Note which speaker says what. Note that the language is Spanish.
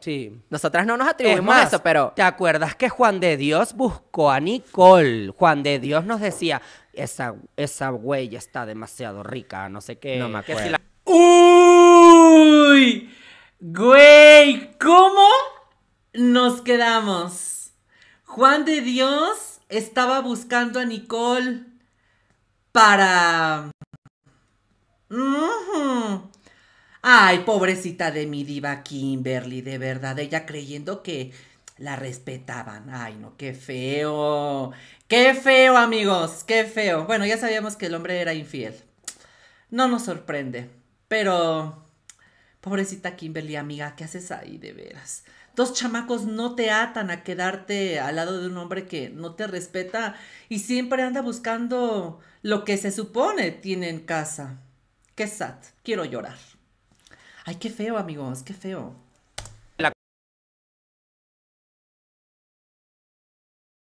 Speaker 1: Sí. Nosotras no nos atribuimos eso, pero. ¿Te acuerdas que Juan de Dios buscó a Nicole? Juan de Dios nos decía: Esa, esa huella está demasiado rica, no sé qué. No me acuerdo.
Speaker 2: ¡Uy! Güey, ¿cómo nos quedamos? Juan de Dios estaba buscando a Nicole para. Ay, pobrecita de mi diva Kimberly, de verdad, ella creyendo que la respetaban. Ay, no, qué feo. Qué feo, amigos, qué feo. Bueno, ya sabíamos que el hombre era infiel. No nos sorprende, pero... Pobrecita Kimberly, amiga, ¿qué haces ahí de veras? Dos chamacos no te atan a quedarte al lado de un hombre que no te respeta y siempre anda buscando lo que se supone tiene en casa. Qué sad, quiero llorar. Ay, qué feo, amigos, qué feo.